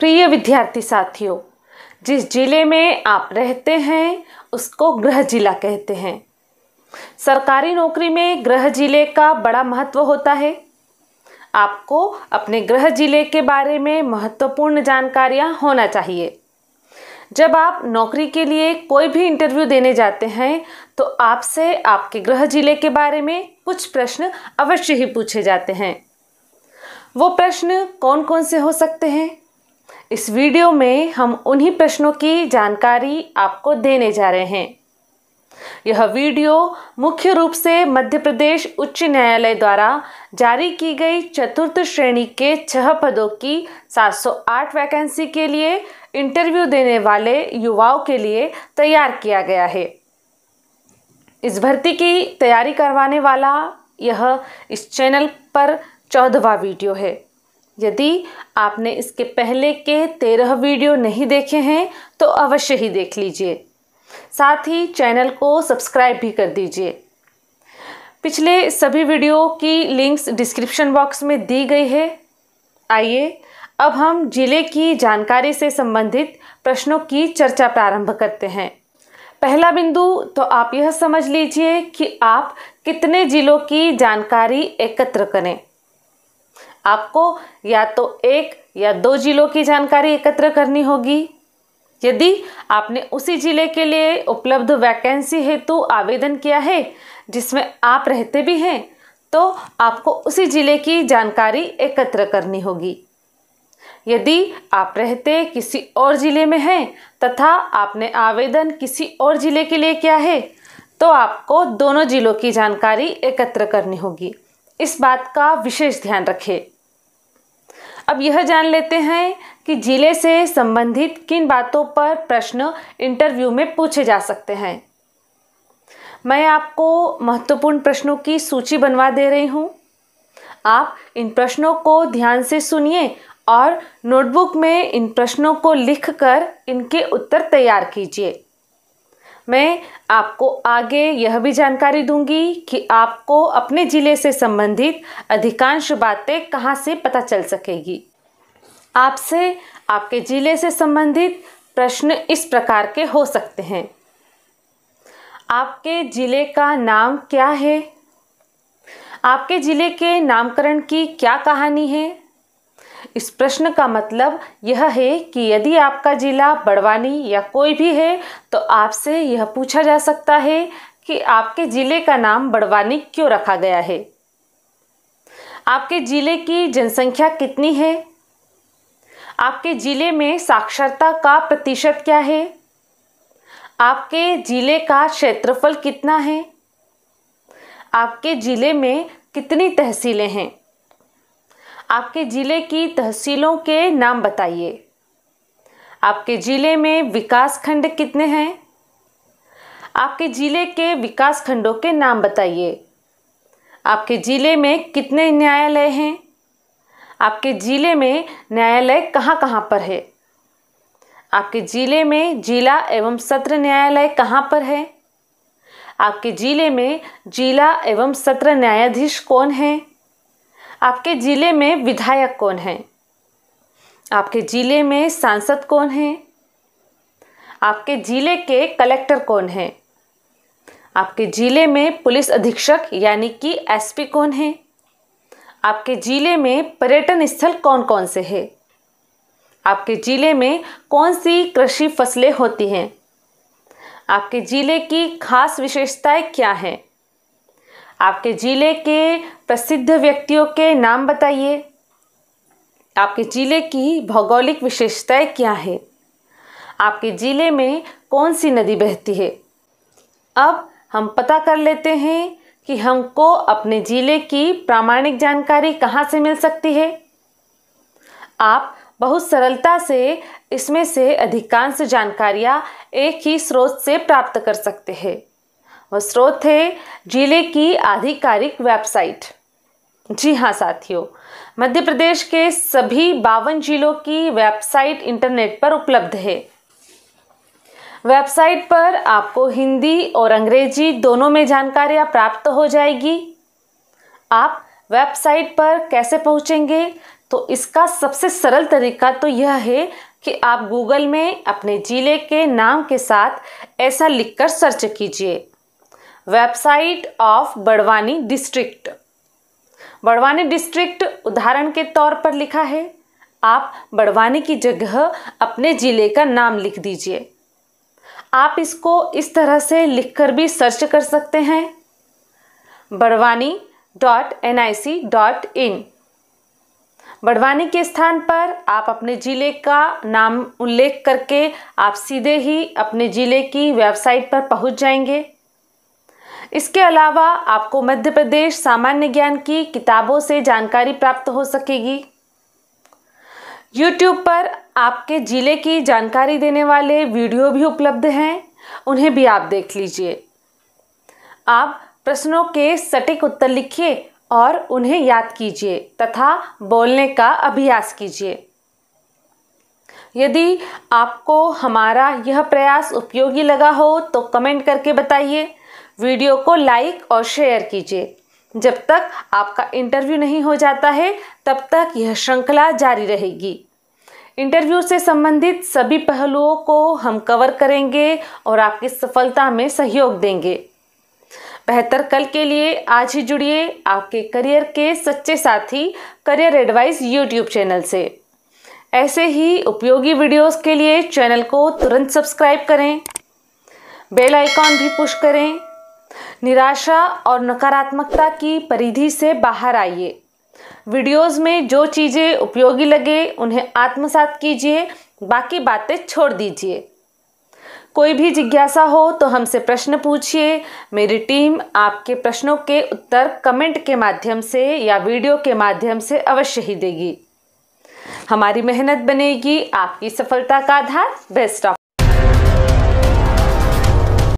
प्रिय विद्यार्थी साथियों जिस जिले में आप रहते हैं उसको गृह जिला कहते हैं सरकारी नौकरी में गृह जिले का बड़ा महत्व होता है आपको अपने गृह जिले के बारे में महत्वपूर्ण जानकारियाँ होना चाहिए जब आप नौकरी के लिए कोई भी इंटरव्यू देने जाते हैं तो आपसे आपके गृह जिले के बारे में कुछ प्रश्न अवश्य ही पूछे जाते हैं वो प्रश्न कौन कौन से हो सकते हैं इस वीडियो में हम उन्हीं प्रश्नों की जानकारी आपको देने जा रहे हैं यह वीडियो मुख्य रूप से मध्य प्रदेश उच्च न्यायालय द्वारा जारी की गई चतुर्थ श्रेणी के छह पदों की 708 वैकेंसी के लिए इंटरव्यू देने वाले युवाओं के लिए तैयार किया गया है इस भर्ती की तैयारी करवाने वाला यह इस चैनल पर चौदहवा वीडियो है यदि आपने इसके पहले के तेरह वीडियो नहीं देखे हैं तो अवश्य ही देख लीजिए साथ ही चैनल को सब्सक्राइब भी कर दीजिए पिछले सभी वीडियो की लिंक्स डिस्क्रिप्शन बॉक्स में दी गई है आइए अब हम जिले की जानकारी से संबंधित प्रश्नों की चर्चा प्रारंभ करते हैं पहला बिंदु तो आप यह समझ लीजिए कि आप कितने जिलों की जानकारी एकत्र करें आपको या तो एक या दो जिलों की जानकारी एकत्र करनी होगी यदि आपने उसी जिले के लिए उपलब्ध वैकेंसी हेतु आवेदन किया है जिसमें आप रहते भी हैं तो आपको उसी जिले की जानकारी एकत्र करनी होगी यदि आप रहते किसी और ज़िले में हैं तथा आपने आवेदन किसी और ज़िले के लिए किया है तो आपको दोनों ज़िलों की जानकारी एकत्र करनी होगी इस बात का विशेष ध्यान रखें अब यह जान लेते हैं कि ज़िले से संबंधित किन बातों पर प्रश्न इंटरव्यू में पूछे जा सकते हैं मैं आपको महत्वपूर्ण प्रश्नों की सूची बनवा दे रही हूँ आप इन प्रश्नों को ध्यान से सुनिए और नोटबुक में इन प्रश्नों को लिखकर इनके उत्तर तैयार कीजिए मैं आपको आगे यह भी जानकारी दूंगी कि आपको अपने ज़िले से संबंधित अधिकांश बातें कहाँ से पता चल सकेगी आपसे आपके ज़िले से संबंधित प्रश्न इस प्रकार के हो सकते हैं आपके ज़िले का नाम क्या है आपके ज़िले के नामकरण की क्या कहानी है इस प्रश्न का मतलब यह है कि यदि आपका ज़िला बड़वानी या कोई भी है तो आपसे यह पूछा जा सकता है कि आपके ज़िले का नाम बड़वानी क्यों रखा गया है आपके ज़िले की जनसंख्या कितनी है आपके ज़िले में साक्षरता का प्रतिशत क्या है आपके ज़िले का क्षेत्रफल कितना है आपके ज़िले में कितनी तहसीलें हैं आपके ज़िले की तहसीलों के नाम बताइए आपके ज़िले में विकास खंड कितने हैं आपके ज़िले के विकास खंडों के नाम बताइए आपके ज़िले में कितने न्यायालय हैं आपके ज़िले में न्यायालय कहाँ कहाँ पर है आपके ज़िले में जिला एवं सत्र न्यायालय कहाँ पर है आपके ज़िले में जिला एवं सत्र न्यायाधीश कौन हैं आपके ज़िले में विधायक कौन हैं आपके ज़िले में सांसद कौन हैं आपके ज़िले के कलेक्टर कौन हैं आपके ज़िले में पुलिस अधीक्षक यानी कि एसपी कौन है आपके ज़िले में पर्यटन स्थल कौन कौन से हैं आपके ज़िले में कौन सी कृषि फसलें होती हैं आपके ज़िले की खास विशेषताएं क्या हैं आपके ज़िले के प्रसिद्ध व्यक्तियों के नाम बताइए आपके ज़िले की भौगोलिक विशेषताएं क्या है आपके ज़िले में कौन सी नदी बहती है अब हम पता कर लेते हैं कि हमको अपने ज़िले की प्रामाणिक जानकारी कहाँ से मिल सकती है आप बहुत सरलता से इसमें से अधिकांश जानकारियाँ एक ही स्रोत से प्राप्त कर सकते हैं वो स्रोत थे जिले की आधिकारिक वेबसाइट जी हाँ साथियों मध्य प्रदेश के सभी बावन जिलों की वेबसाइट इंटरनेट पर उपलब्ध है वेबसाइट पर आपको हिंदी और अंग्रेजी दोनों में जानकारियाँ प्राप्त हो जाएगी आप वेबसाइट पर कैसे पहुँचेंगे तो इसका सबसे सरल तरीका तो यह है कि आप गूगल में अपने ज़िले के नाम के साथ ऐसा लिखकर सर्च कीजिए website of Barwani district Barwani district उदाहरण के तौर पर लिखा है आप बड़वानी की जगह अपने ज़िले का नाम लिख दीजिए आप इसको इस तरह से लिखकर भी सर्च कर सकते हैं Barwani dot N I C dot in Barwani के स्थान पर आप अपने ज़िले का नाम उल्लेख करके आप सीधे ही अपने ज़िले की वेबसाइट पर पहुंच जाएंगे इसके अलावा आपको मध्य प्रदेश सामान्य ज्ञान की किताबों से जानकारी प्राप्त हो सकेगी YouTube पर आपके ज़िले की जानकारी देने वाले वीडियो भी उपलब्ध हैं उन्हें भी आप देख लीजिए आप प्रश्नों के सटीक उत्तर लिखिए और उन्हें याद कीजिए तथा बोलने का अभ्यास कीजिए यदि आपको हमारा यह प्रयास उपयोगी लगा हो तो कमेंट करके बताइए वीडियो को लाइक और शेयर कीजिए जब तक आपका इंटरव्यू नहीं हो जाता है तब तक यह श्रृंखला जारी रहेगी इंटरव्यू से संबंधित सभी पहलुओं को हम कवर करेंगे और आपकी सफलता में सहयोग देंगे बेहतर कल के लिए आज ही जुड़िए आपके करियर के सच्चे साथी करियर एडवाइस यूट्यूब चैनल से ऐसे ही उपयोगी वीडियोस के लिए चैनल को तुरंत सब्सक्राइब करें बेल आइकॉन भी पुश करें निराशा और नकारात्मकता की परिधि से बाहर आइए वीडियोस में जो चीज़ें उपयोगी लगे उन्हें आत्मसात कीजिए बाकी बातें छोड़ दीजिए कोई भी जिज्ञासा हो तो हमसे प्रश्न पूछिए मेरी टीम आपके प्रश्नों के उत्तर कमेंट के माध्यम से या वीडियो के माध्यम से अवश्य ही देगी हमारी मेहनत बनेगी आपकी सफलता का आधार बेस्ट ऑफ